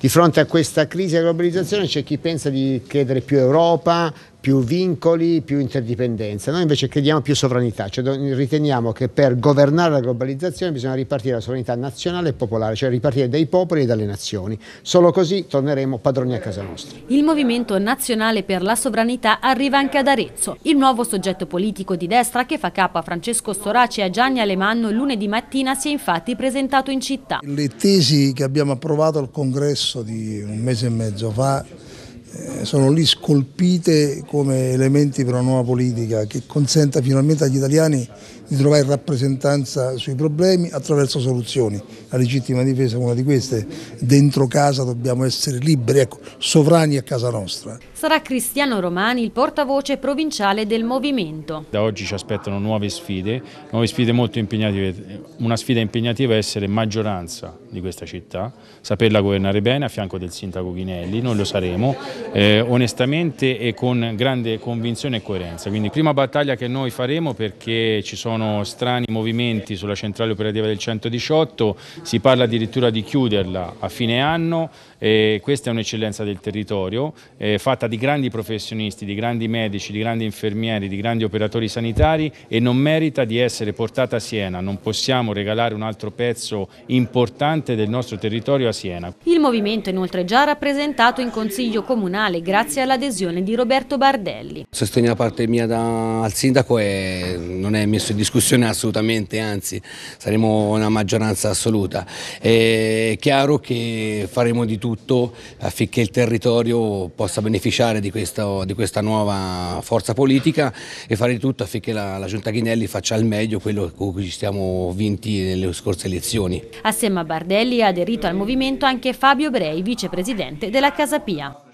Di fronte a questa crisi della globalizzazione c'è chi pensa di chiedere più Europa, più vincoli, più interdipendenza. Noi invece crediamo più sovranità, cioè riteniamo che per governare la globalizzazione bisogna ripartire dalla sovranità nazionale e popolare, cioè ripartire dai popoli e dalle nazioni. Solo così torneremo padroni a casa nostra. Il Movimento Nazionale per la Sovranità arriva anche ad Arezzo. Il nuovo soggetto politico di destra che fa capo a Francesco Storace e a Gianni Alemanno lunedì mattina si è infatti presentato in città. Le tesi che abbiamo approvato al congresso di un mese e mezzo fa eh, sono lì scolpite come elementi per una nuova politica che consenta finalmente agli italiani di trovare rappresentanza sui problemi attraverso soluzioni. La legittima difesa è una di queste, dentro casa dobbiamo essere liberi, ecco, sovrani a casa nostra. Sarà Cristiano Romani il portavoce provinciale del movimento. Da oggi ci aspettano nuove sfide, nuove sfide molto impegnative. Una sfida impegnativa è essere maggioranza di questa città, saperla governare bene a fianco del sindaco Ghinelli, noi lo saremo eh, onestamente e con grande convinzione e coerenza. Quindi prima battaglia che noi faremo perché ci sono strani movimenti sulla centrale operativa del 118, si parla addirittura di chiuderla a fine anno, eh, questa è un'eccellenza del territorio, eh, fatta di grandi professionisti, di grandi medici, di grandi infermieri, di grandi operatori sanitari e non merita di essere portata a Siena, non possiamo regalare un altro pezzo importante del nostro territorio a Siena. Il movimento inoltre già rappresentato in Consiglio Comunale comunale grazie all'adesione di Roberto Bardelli. Il sostegno da parte mia da, al sindaco è, non è messo in discussione assolutamente, anzi saremo una maggioranza assoluta. È chiaro che faremo di tutto affinché il territorio possa beneficiare di, questo, di questa nuova forza politica e fare di tutto affinché la, la Giunta Ghinelli faccia al meglio quello con cui ci siamo vinti nelle scorse elezioni. Assieme a Bardelli ha aderito al movimento anche Fabio Brei, vicepresidente della Casa Pia.